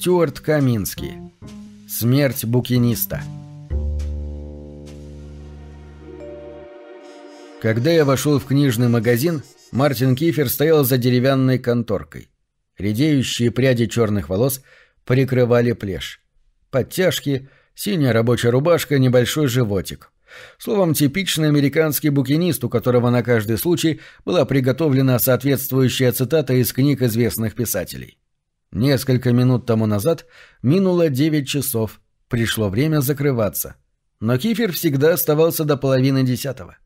Стюарт Каминский. Смерть букиниста. Когда я вошел в книжный магазин, Мартин Кифер стоял за деревянной конторкой. Редеющие пряди черных волос прикрывали плешь. Подтяжки, синяя рабочая рубашка, небольшой животик. Словом, типичный американский букинист, у которого на каждый случай была приготовлена соответствующая цитата из книг известных писателей. Несколько минут тому назад минуло 9 часов, пришло время закрываться. Но кефир всегда оставался до половины десятого.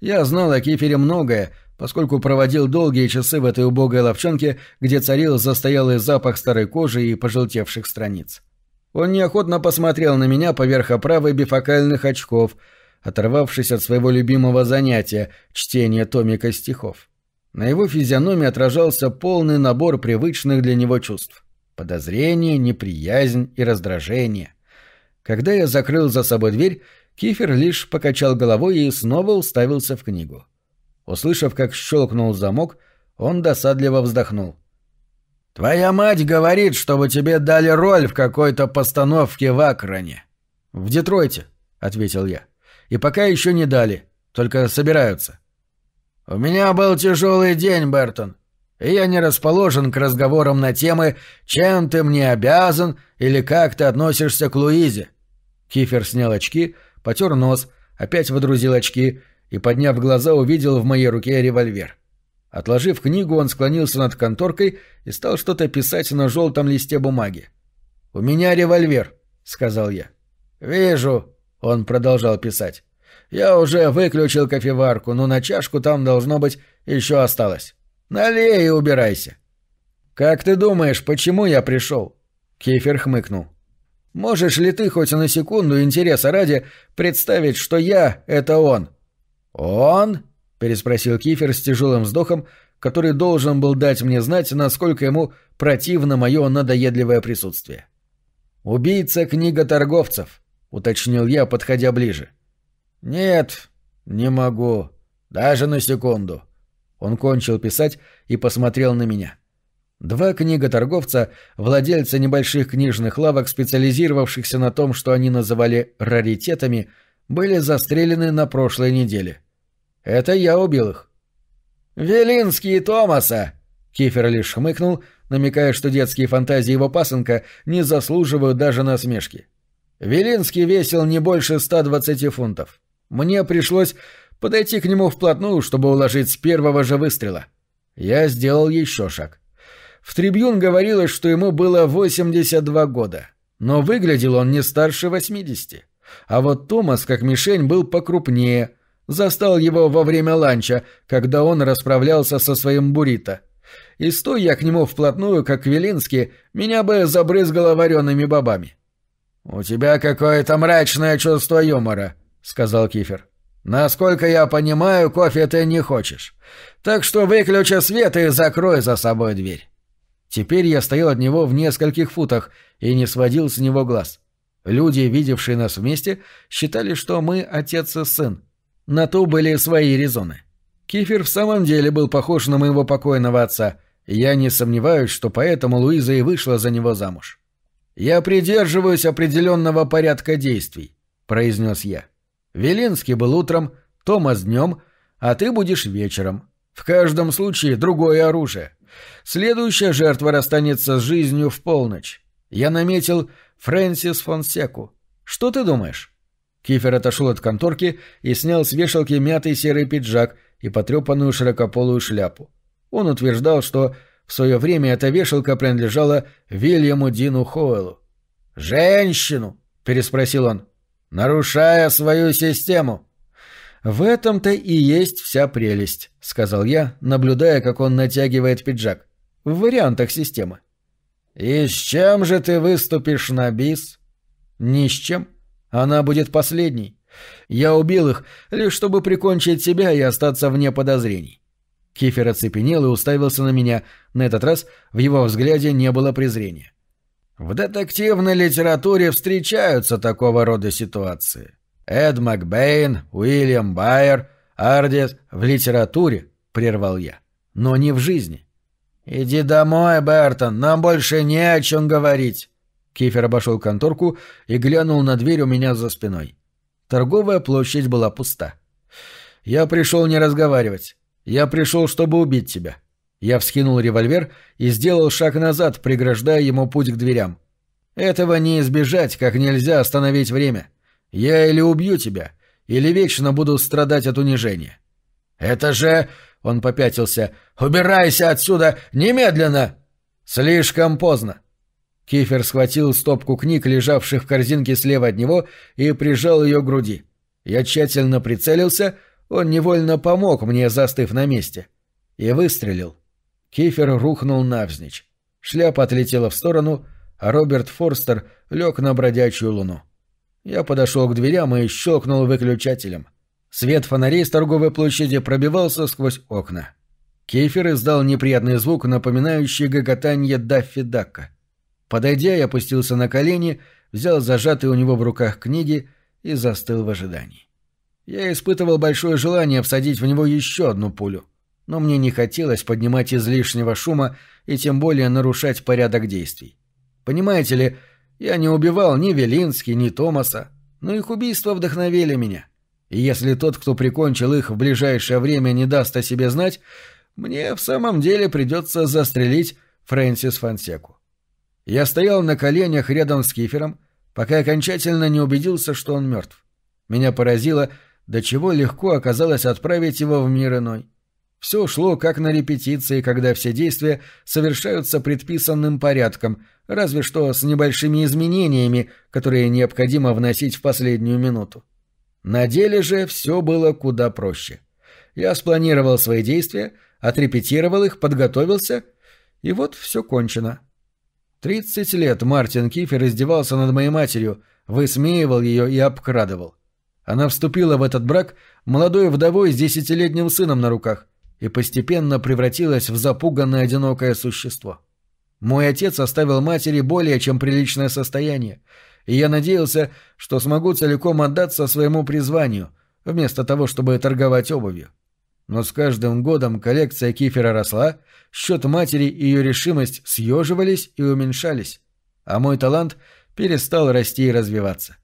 Я знал о кефире многое, поскольку проводил долгие часы в этой убогой ловчонке, где царил застоялый запах старой кожи и пожелтевших страниц. Он неохотно посмотрел на меня поверх оправы бифокальных очков, оторвавшись от своего любимого занятия — чтения томика стихов. На его физиономии отражался полный набор привычных для него чувств. Подозрение, неприязнь и раздражение. Когда я закрыл за собой дверь, Кифер лишь покачал головой и снова уставился в книгу. Услышав, как щелкнул замок, он досадливо вздохнул. «Твоя мать говорит, чтобы тебе дали роль в какой-то постановке в Акроне». «В Детройте», — ответил я. «И пока еще не дали, только собираются». «У меня был тяжелый день, Бертон, и я не расположен к разговорам на темы «Чем ты мне обязан» или «Как ты относишься к Луизе». Кифер снял очки, потер нос, опять водрузил очки и, подняв глаза, увидел в моей руке револьвер. Отложив книгу, он склонился над конторкой и стал что-то писать на желтом листе бумаги. «У меня револьвер», — сказал я. «Вижу», — он продолжал писать. Я уже выключил кофеварку, но на чашку там должно быть еще осталось. Налей и убирайся. Как ты думаешь, почему я пришел? Кефир хмыкнул. Можешь ли ты хоть на секунду интереса ради представить, что я — это он? Он? переспросил Кифер с тяжелым вздохом, который должен был дать мне знать, насколько ему противно мое надоедливое присутствие. «Убийца книга торговцев», — уточнил я, подходя ближе. — «Нет, не могу. Даже на секунду». Он кончил писать и посмотрел на меня. Два книготорговца, владельцы небольших книжных лавок, специализировавшихся на том, что они называли «раритетами», были застрелены на прошлой неделе. Это я убил их. Велинские Томаса!» Кифер лишь хмыкнул, намекая, что детские фантазии его пасынка не заслуживают даже насмешки. «Велинский весил не больше 120 фунтов. Мне пришлось подойти к нему вплотную, чтобы уложить с первого же выстрела. Я сделал еще шаг. В трибюн говорилось, что ему было 82 года, но выглядел он не старше 80. А вот Томас, как мишень, был покрупнее. Застал его во время ланча, когда он расправлялся со своим буррито. И стой я к нему вплотную, как Велинский, меня бы забрызгало вареными бобами. «У тебя какое-то мрачное чувство юмора», сказал Кифер. Насколько я понимаю, кофе ты не хочешь. Так что выключи свет и закрой за собой дверь. Теперь я стоял от него в нескольких футах и не сводил с него глаз. Люди, видевшие нас вместе, считали, что мы отец и сын. На то были свои резоны. Кифер в самом деле был похож на моего покойного отца, я не сомневаюсь, что поэтому Луиза и вышла за него замуж. «Я придерживаюсь определенного порядка действий», — произнес я. — Велинский был утром, Томас днем, а ты будешь вечером. В каждом случае другое оружие. Следующая жертва расстанется с жизнью в полночь. Я наметил Фрэнсис Фонсеку. Что ты думаешь?» Кифер отошел от конторки и снял с вешалки мятый серый пиджак и потрепанную широкополую шляпу. Он утверждал, что в свое время эта вешалка принадлежала Вильяму Дину Хоэлу. «Женщину?» — переспросил он нарушая свою систему. В этом-то и есть вся прелесть, сказал я, наблюдая, как он натягивает пиджак. В вариантах системы. И с чем же ты выступишь на бис? Ни с чем. Она будет последней. Я убил их, лишь чтобы прикончить себя и остаться вне подозрений. Кифер оцепенел и уставился на меня. На этот раз в его взгляде не было презрения. В детективной литературе встречаются такого рода ситуации. Эд Макбейн, Уильям Байер, Ардис в литературе, прервал я, но не в жизни. Иди домой, Бертон, нам больше не о чем говорить. Кифер обошел конторку и глянул на дверь у меня за спиной. Торговая площадь была пуста. Я пришел не разговаривать. Я пришел, чтобы убить тебя. Я вскинул револьвер и сделал шаг назад, преграждая ему путь к дверям. Этого не избежать, как нельзя остановить время. Я или убью тебя, или вечно буду страдать от унижения. «Это же...» — он попятился. «Убирайся отсюда! Немедленно!» «Слишком поздно!» Кифер схватил стопку книг, лежавших в корзинке слева от него, и прижал ее к груди. Я тщательно прицелился, он невольно помог мне, застыв на месте. И выстрелил. Кейфер рухнул навзничь. Шляпа отлетела в сторону, а Роберт Форстер лег на бродячую луну. Я подошел к дверям и щелкнул выключателем. Свет фонарей с торговой площади пробивался сквозь окна. Кейфер издал неприятный звук, напоминающий гоготанье Даффи Дакка. Подойдя, я опустился на колени, взял зажатые у него в руках книги и застыл в ожидании. Я испытывал большое желание всадить в него еще одну пулю — но мне не хотелось поднимать излишнего шума и тем более нарушать порядок действий. Понимаете ли, я не убивал ни Велински, ни Томаса, но их убийства вдохновили меня. И если тот, кто прикончил их в ближайшее время, не даст о себе знать, мне в самом деле придется застрелить Фрэнсис Фонсеку. Я стоял на коленях рядом с Кифером, пока окончательно не убедился, что он мертв. Меня поразило, до чего легко оказалось отправить его в мир иной. Все шло как на репетиции, когда все действия совершаются предписанным порядком, разве что с небольшими изменениями, которые необходимо вносить в последнюю минуту. На деле же все было куда проще. Я спланировал свои действия, отрепетировал их, подготовился, и вот все кончено. Тридцать лет Мартин Кифер издевался над моей матерью, высмеивал ее и обкрадывал. Она вступила в этот брак молодой вдовой с десятилетним сыном на руках, и постепенно превратилась в запуганное одинокое существо. Мой отец оставил матери более чем приличное состояние, и я надеялся, что смогу целиком отдаться своему призванию, вместо того, чтобы торговать обувью. Но с каждым годом коллекция кефира росла, счет матери и ее решимость съеживались и уменьшались, а мой талант перестал расти и развиваться.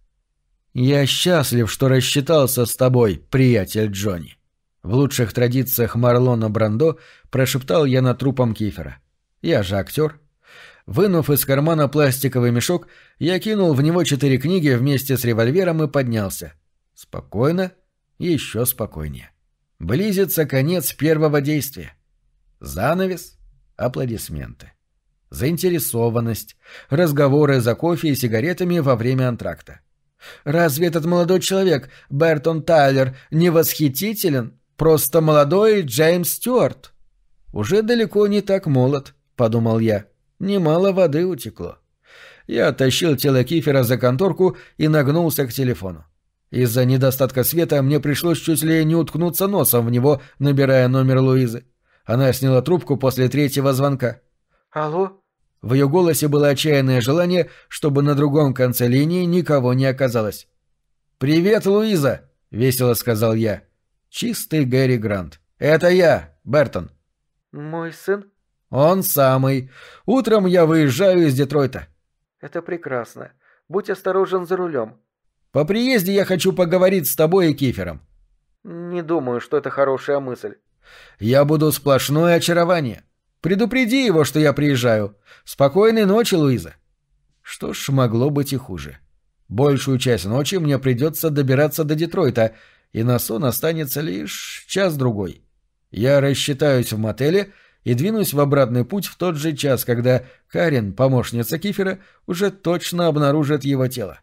«Я счастлив, что рассчитался с тобой, приятель Джонни». В лучших традициях Марлона Брандо прошептал я над трупом Кифера. «Я же актер». Вынув из кармана пластиковый мешок, я кинул в него четыре книги вместе с револьвером и поднялся. Спокойно, еще спокойнее. Близится конец первого действия. Занавес, аплодисменты. Заинтересованность, разговоры за кофе и сигаретами во время антракта. «Разве этот молодой человек, Бертон Тайлер, не восхитителен?» Просто молодой Джеймс Стюарт. Уже далеко не так молод, подумал я. Немало воды утекло. Я тащил тело Кифера за конторку и нагнулся к телефону. Из-за недостатка света мне пришлось чуть ли не уткнуться носом в него, набирая номер Луизы. Она сняла трубку после третьего звонка. «Алло?» В ее голосе было отчаянное желание, чтобы на другом конце линии никого не оказалось. «Привет, Луиза!» — весело сказал я. Чистый Гэри Грант. «Это я, Бертон». «Мой сын?» «Он самый. Утром я выезжаю из Детройта». «Это прекрасно. Будь осторожен за рулем». «По приезде я хочу поговорить с тобой и Кифером». «Не думаю, что это хорошая мысль». «Я буду сплошное очарование. Предупреди его, что я приезжаю. Спокойной ночи, Луиза». Что ж, могло быть и хуже. Большую часть ночи мне придется добираться до Детройта, и на сон останется лишь час-другой. Я рассчитаюсь в мотеле и двинусь в обратный путь в тот же час, когда Карен, помощница Кифера, уже точно обнаружит его тело.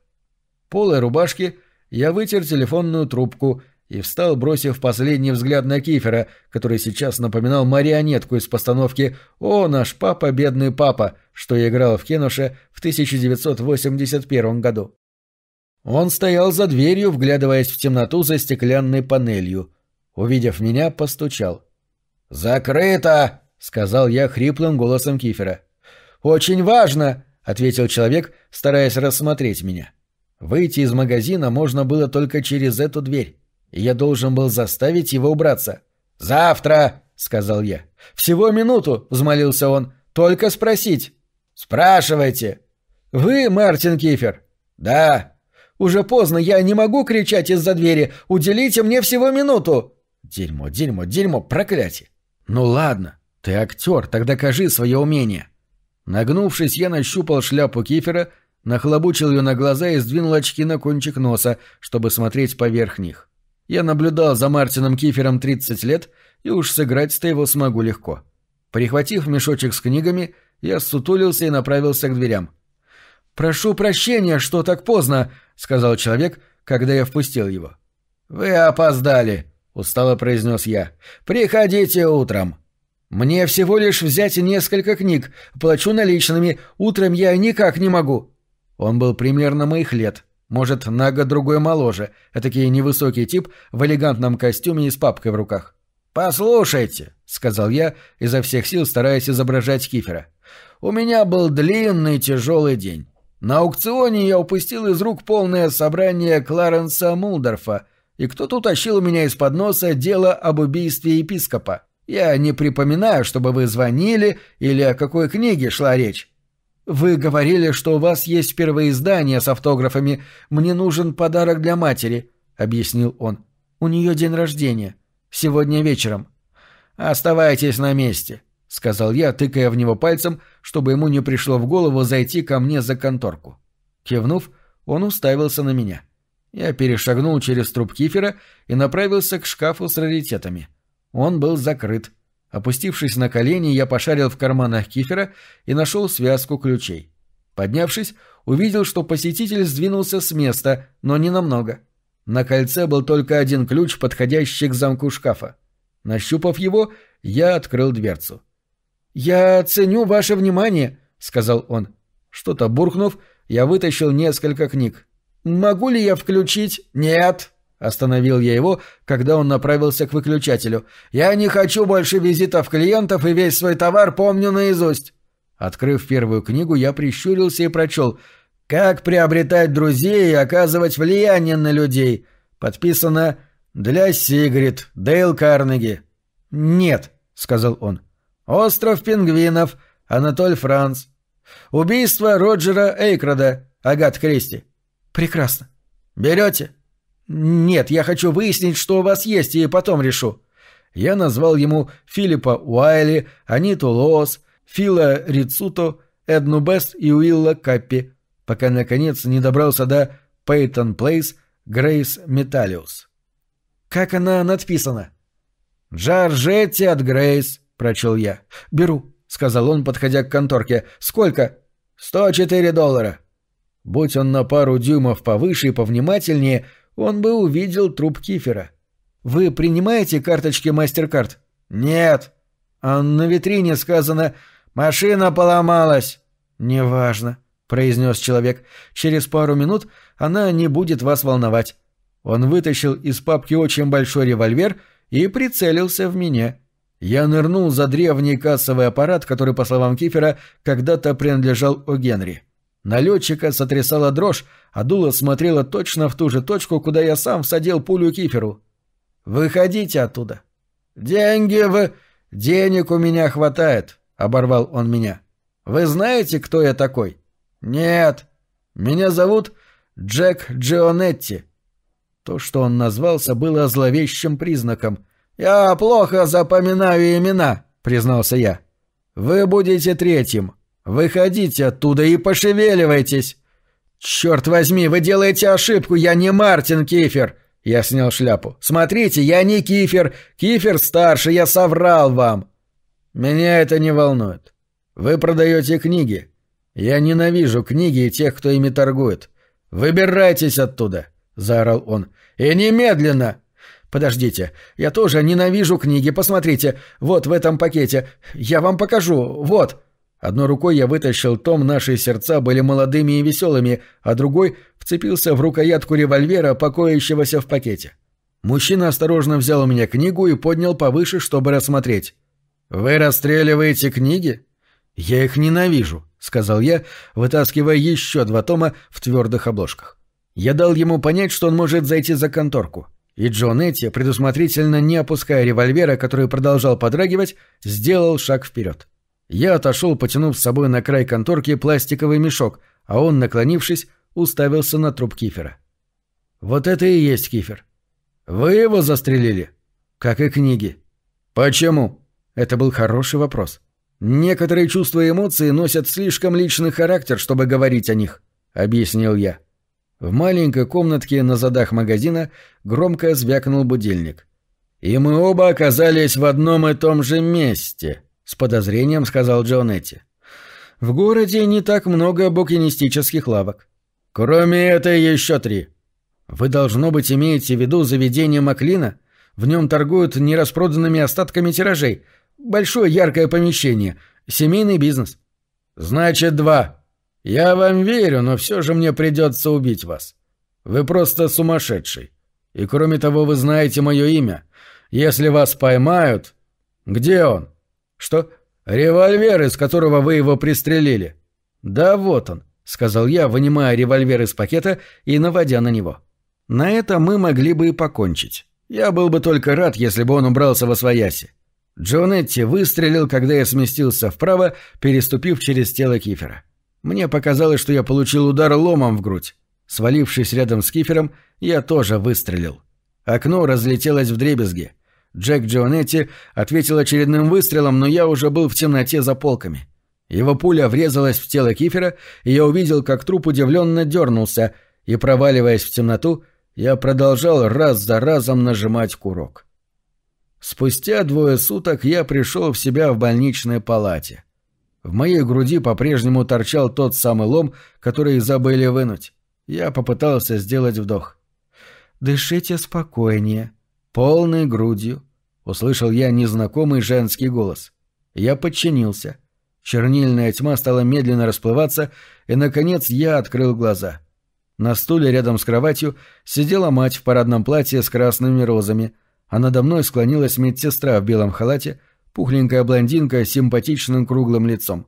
Полой рубашки я вытер телефонную трубку и встал, бросив последний взгляд на Кифера, который сейчас напоминал марионетку из постановки «О, наш папа, бедный папа», что я играл в Кенуше в 1981 году. Он стоял за дверью, вглядываясь в темноту за стеклянной панелью. Увидев меня, постучал. «Закрыто!» — сказал я хриплым голосом Кифера. «Очень важно!» — ответил человек, стараясь рассмотреть меня. Выйти из магазина можно было только через эту дверь, и я должен был заставить его убраться. «Завтра!» — сказал я. «Всего минуту!» — взмолился он. «Только спросить!» «Спрашивайте!» «Вы Мартин Кифер?» «Да!» Уже поздно, я не могу кричать из-за двери. Уделите мне всего минуту. Дерьмо, дерьмо, дерьмо, проклятие. Ну ладно, ты актер, тогда кажи свое умение. Нагнувшись, я нащупал шляпу кифера, нахлобучил ее на глаза и сдвинул очки на кончик носа, чтобы смотреть поверх них. Я наблюдал за Мартином Кифером 30 лет, и уж сыграть-то его смогу легко. Прихватив мешочек с книгами, я сутулился и направился к дверям. «Прошу прощения, что так поздно», — сказал человек, когда я впустил его. «Вы опоздали», — устало произнес я. «Приходите утром». «Мне всего лишь взять несколько книг, плачу наличными, утром я никак не могу». Он был примерно моих лет, может, на год другой моложе, этакий невысокий тип в элегантном костюме и с папкой в руках. «Послушайте», — сказал я, изо всех сил стараясь изображать кифера. «У меня был длинный тяжелый день. На аукционе я упустил из рук полное собрание Кларенса Мулдорфа, и кто-то утащил у меня из-под носа дело об убийстве епископа. Я не припоминаю, чтобы вы звонили или о какой книге шла речь. Вы говорили, что у вас есть первое издание с автографами. Мне нужен подарок для матери, объяснил он. У нее день рождения. Сегодня вечером. Оставайтесь на месте. — сказал я, тыкая в него пальцем, чтобы ему не пришло в голову зайти ко мне за конторку. Кивнув, он уставился на меня. Я перешагнул через труп кифера и направился к шкафу с раритетами. Он был закрыт. Опустившись на колени, я пошарил в карманах кифера и нашел связку ключей. Поднявшись, увидел, что посетитель сдвинулся с места, но не намного. На кольце был только один ключ, подходящий к замку шкафа. Нащупав его, я открыл дверцу. «Я ценю ваше внимание», — сказал он. Что-то буркнув, я вытащил несколько книг. «Могу ли я включить?» «Нет», — остановил я его, когда он направился к выключателю. «Я не хочу больше визитов клиентов и весь свой товар помню наизусть». Открыв первую книгу, я прищурился и прочел «Как приобретать друзей и оказывать влияние на людей». Подписано «Для Сигрид, Дейл Карнеги». «Нет», — сказал он. Остров пингвинов, Анатоль Франц. Убийство Роджера Эйкрода, Агат Кристи. Прекрасно. Берете? Нет, я хочу выяснить, что у вас есть, и потом решу. Я назвал ему Филиппа Уайли, Аниту Лоос, Фила Рицуто, Эдну Бест и Уилла Каппи, пока, наконец, не добрался до Пейтон Плейс, Грейс Металиус. Как она надписана? «Джорджетти от Грейс», — прочел я. «Беру», — сказал он, подходя к конторке. «Сколько?» «Сто четыре доллара». Будь он на пару дюймов повыше и повнимательнее, он бы увидел труп кифера. «Вы принимаете карточки MasterCard?» «Нет». «А на витрине сказано «Машина поломалась». «Неважно», — произнес человек. «Через пару минут она не будет вас волновать». Он вытащил из папки очень большой револьвер и прицелился в меня. Я нырнул за древний кассовый аппарат, который, по словам Кифера, когда-то принадлежал О. Генри. Налетчика сотрясала дрожь, а дуло смотрело точно в ту же точку, куда я сам всадил пулю Киферу. «Выходите оттуда!» «Деньги вы...» «Денег у меня хватает», — оборвал он меня. «Вы знаете, кто я такой?» «Нет. Меня зовут Джек Джионетти». То, что он назвался, было зловещим признаком. «Я плохо запоминаю имена», — признался я. «Вы будете третьим. Выходите оттуда и пошевеливайтесь». «Черт возьми, вы делаете ошибку, я не Мартин Кифер!» Я снял шляпу. «Смотрите, я не Кифер. Кифер старше, я соврал вам». «Меня это не волнует. Вы продаете книги. Я ненавижу книги и тех, кто ими торгует. Выбирайтесь оттуда!» — заорал он. «И немедленно!» Подождите, я тоже ненавижу книги. Посмотрите, вот в этом пакете. Я вам покажу. Вот. Одной рукой я вытащил том «Наши сердца были молодыми и веселыми», а другой вцепился в рукоятку револьвера, покоящегося в пакете. Мужчина осторожно взял у меня книгу и поднял повыше, чтобы рассмотреть. «Вы расстреливаете книги?» «Я их ненавижу», — сказал я, вытаскивая еще два тома в твердых обложках. Я дал ему понять, что он может зайти за конторку. И Джонетти, предусмотрительно не опуская револьвера, который продолжал подрагивать, сделал шаг вперед. Я отошел, потянув с собой на край конторки пластиковый мешок, а он, наклонившись, уставился на труп кифера. «Вот это и есть кифер. Вы его застрелили?» «Как и книги». «Почему?» Это был хороший вопрос. «Некоторые чувства и эмоции носят слишком личный характер, чтобы говорить о них», — объяснил я. В маленькой комнатке на задах магазина громко звякнул будильник. «И мы оба оказались в одном и том же месте», — с подозрением сказал Джонетти. «В городе не так много букинистических лавок». «Кроме этой еще три». «Вы, должно быть, имеете в виду заведение Маклина? В нем торгуют нераспроданными остатками тиражей. Большое яркое помещение. Семейный бизнес». «Значит, два», «Я вам верю, но все же мне придется убить вас. Вы просто сумасшедший. И кроме того, вы знаете мое имя. Если вас поймают...» «Где он?» «Что?» «Револьвер, из которого вы его пристрелили». «Да вот он», — сказал я, вынимая револьвер из пакета и наводя на него. «На это мы могли бы и покончить. Я был бы только рад, если бы он убрался во свояси». Джонетти выстрелил, когда я сместился вправо, переступив через тело кифера. Мне показалось, что я получил удар ломом в грудь. Свалившись рядом с кифером, я тоже выстрелил. Окно разлетелось вдребезги. Джек Джионетти ответил очередным выстрелом, но я уже был в темноте за полками. Его пуля врезалась в тело кифера, и я увидел, как труп удивленно дернулся, и, проваливаясь в темноту, я продолжал раз за разом нажимать курок. Спустя двое суток я пришел в себя в больничной палате. В моей груди по-прежнему торчал тот самый лом, который забыли вынуть. Я попытался сделать вдох. «Дышите спокойнее, полной грудью», — услышал я незнакомый женский голос. Я подчинился. Чернильная тьма стала медленно расплываться, и, наконец, я открыл глаза. На стуле рядом с кроватью сидела мать в парадном платье с красными розами, а надо мной склонилась медсестра в белом халате пухленькая блондинка с симпатичным круглым лицом.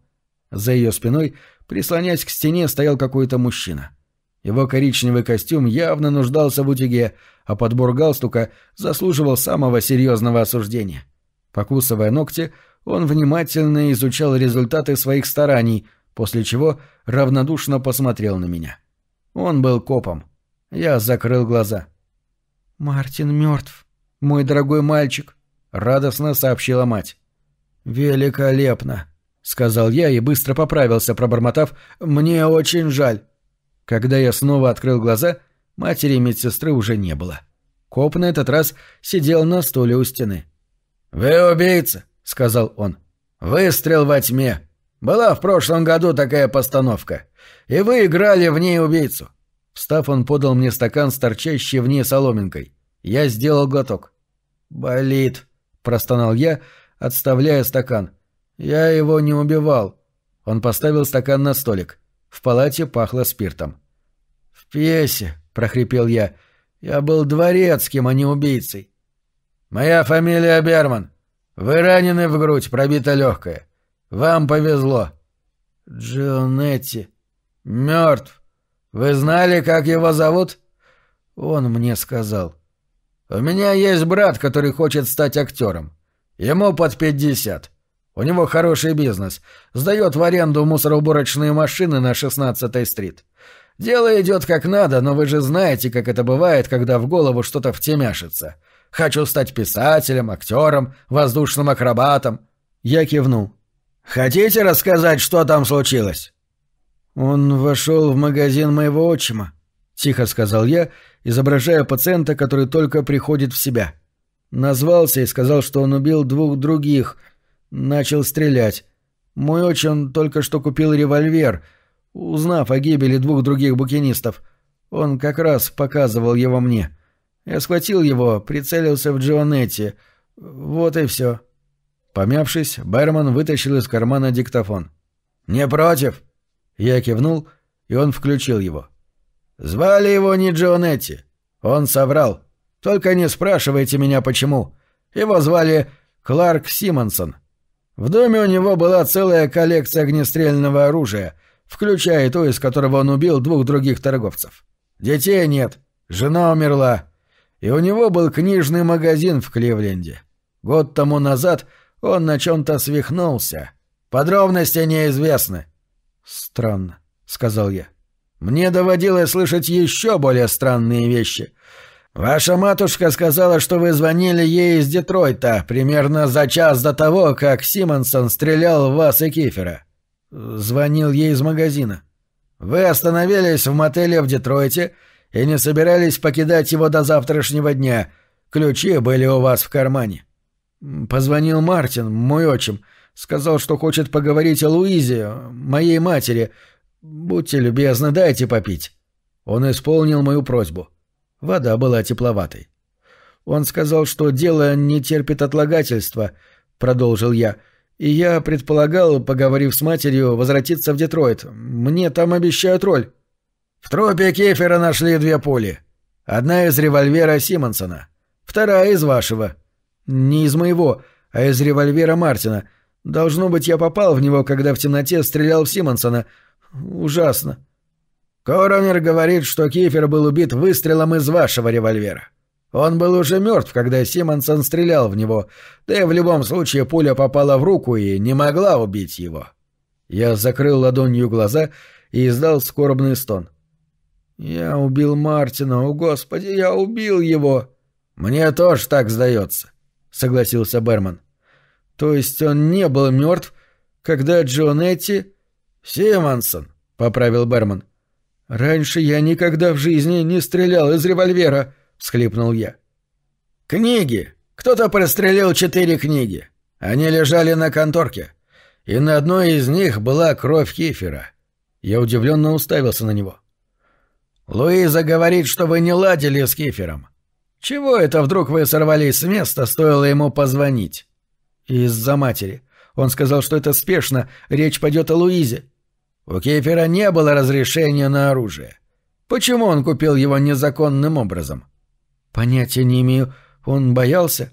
За ее спиной, прислонясь к стене, стоял какой-то мужчина. Его коричневый костюм явно нуждался в утюге, а подбор галстука заслуживал самого серьезного осуждения. Покусывая ногти, он внимательно изучал результаты своих стараний, после чего равнодушно посмотрел на меня. Он был копом. Я закрыл глаза. «Мартин мертв, мой дорогой мальчик», — радостно сообщила мать. «Великолепно», — сказал я и быстро поправился, пробормотав «Мне очень жаль». Когда я снова открыл глаза, матери и медсестры уже не было. Коп на этот раз сидел на стуле у стены. «Вы убийца», — сказал он. «Выстрел во тьме. Была в прошлом году такая постановка. И вы играли в ней убийцу». Встав, он подал мне стакан с торчащей в ней соломинкой. Я сделал глоток. «Болит», — простонал я, отставляя стакан. «Я его не убивал». Он поставил стакан на столик. В палате пахло спиртом. «В пьесе», — прохрипел я, — «я был дворецким, а не убийцей». «Моя фамилия Берман. Вы ранены в грудь, пробита легкая. Вам повезло». «Джионетти». «Мертв. Вы знали, как его зовут?» «Он мне сказал». «У меня есть брат, который хочет стать актером. Ему под пятьдесят. У него хороший бизнес. Сдает в аренду мусороуборочные машины на 16-й стрит. Дело идет как надо, но вы же знаете, как это бывает, когда в голову что-то втемяшится. Хочу стать писателем, актером, воздушным акробатом. Я кивнул. Хотите рассказать, что там случилось? Он вошел в магазин моего отчима, тихо сказал я, изображая пациента, который только приходит в себя. — Назвался и сказал, что он убил двух других. Начал стрелять. Мой отчим только что купил револьвер, узнав о гибели двух других букинистов. Он как раз показывал его мне. Я схватил его, прицелился в Джионетти. Вот и все. Помявшись, Берман вытащил из кармана диктофон. «Не против?» Я кивнул, и он включил его. «Звали его не Джионетти. Он соврал». Только не спрашивайте меня, почему. Его звали Кларк Симонсон. В доме у него была целая коллекция огнестрельного оружия, включая то, из которого он убил двух других торговцев. Детей нет, жена умерла. И у него был книжный магазин в Кливленде. Год тому назад он на чем-то свихнулся. Подробности неизвестны. «Странно», — сказал я. «Мне доводилось слышать еще более странные вещи». «Ваша матушка сказала, что вы звонили ей из Детройта примерно за час до того, как Симонсон стрелял в вас и Кифера». «Звонил ей из магазина». «Вы остановились в мотеле в Детройте и не собирались покидать его до завтрашнего дня. Ключи были у вас в кармане». «Позвонил Мартин, мой отчим. Сказал, что хочет поговорить о Луизе, моей матери. Будьте любезны, дайте попить». Он исполнил мою просьбу. Вода была тепловатой. Он сказал, что дело не терпит отлагательства, продолжил я. И я предполагал, поговорив с матерью, возвратиться в Детройт. Мне там обещают роль. В тропе Кефера нашли две пули. Одна из револьвера Симонсона, вторая из вашего. Не из моего, а из револьвера Мартина. Должно быть, я попал в него, когда в темноте стрелял в Симонсона. Ужасно. Коронер говорит, что Кифер был убит выстрелом из вашего револьвера. Он был уже мертв, когда Симонсон стрелял в него, да и в любом случае пуля попала в руку и не могла убить его. Я закрыл ладонью глаза и издал скорбный стон. «Я убил Мартина, о господи, я убил его!» «Мне тоже так сдается», — согласился Берман. «То есть он не был мертв, когда Джонетти...» «Симонсон», — поправил Берман. «Раньше я никогда в жизни не стрелял из револьвера», — всхлипнул я. «Книги! Кто-то прострелил четыре книги. Они лежали на конторке. И на одной из них была кровь кефира». Я удивленно уставился на него. «Луиза говорит, что вы не ладили с кефиром. Чего это вдруг вы сорвались с места, стоило ему позвонить?» «Из-за матери. Он сказал, что это спешно, речь пойдет о Луизе. У Кипера не было разрешения на оружие. Почему он купил его незаконным образом? Понятия не имею. Он боялся?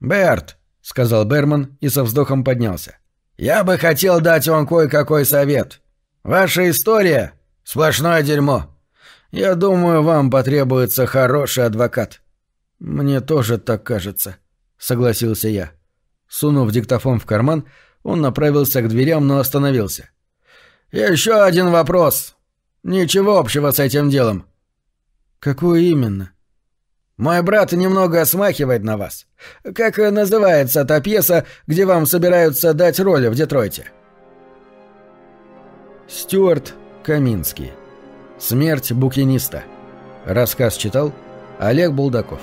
Берт, сказал Берман и со вздохом поднялся. Я бы хотел дать вам кое-какой совет. Ваша история — сплошное дерьмо. Я думаю, вам потребуется хороший адвокат. Мне тоже так кажется, согласился я. Сунув диктофон в карман, он направился к дверям, но остановился. «Еще один вопрос. Ничего общего с этим делом». «Какое именно?» «Мой брат немного смахивает на вас. Как называется та пьеса, где вам собираются дать роли в Детройте?» Стюарт Каминский. «Смерть букиниста». Рассказ читал Олег Булдаков.